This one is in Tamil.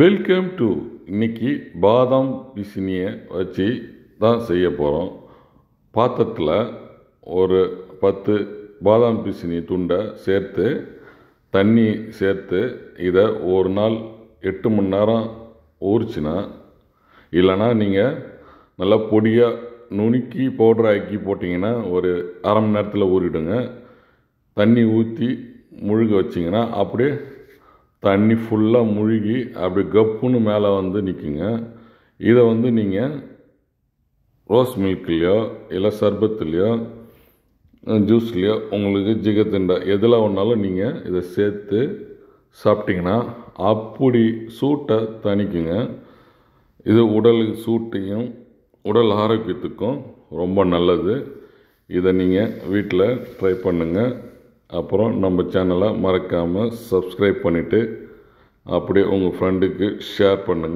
வெல்கம் டு இன்றைக்கி பாதாம் பிசினியை வச்சு தான் செய்ய போகிறோம் பாத்திரத்தில் ஒரு பத்து பாதாம் பிசினி துண்டை சேர்த்து தண்ணி சேர்த்து இதை ஒரு நாள் எட்டு மணி நேரம் ஊறிச்சின்னா இல்லைன்னா நீங்கள் நல்லா பொடியாக நுணுக்கி பவுடர் ஆக்கி போட்டிங்கன்னா ஒரு அரை மணி நேரத்தில் ஊறிடுங்க தண்ணி ஊற்றி முழுக வச்சிங்கன்னா அப்படியே தண்ணி ஃபுல்லாக முழுகி அப்படி கப்புன்னு மேலே வந்து நிற்குங்க இதை வந்து நீங்கள் ரோஸ் மில்க்லேயோ இல்லை சர்பத்துலேயோ ஜூஸ்லேயோ உங்களுக்கு ஜிகத்திண்டா எதில் ஒன்றாலும் நீங்கள் இதை சேர்த்து சாப்பிட்டிங்கன்னா அப்படி சூட்டை தணிக்குங்க இது உடல் சூட்டையும் உடல் ஆரோக்கியத்துக்கும் ரொம்ப நல்லது இதை நீங்கள் வீட்டில் ட்ரை பண்ணுங்கள் அப்புறம் நம்ம சேனலை மறக்காமல் சப்ஸ்கிரைப் பண்ணிவிட்டு அப்படியே உங்கள் ஃப்ரெண்டுக்கு ஷேர் பண்ணுங்கள்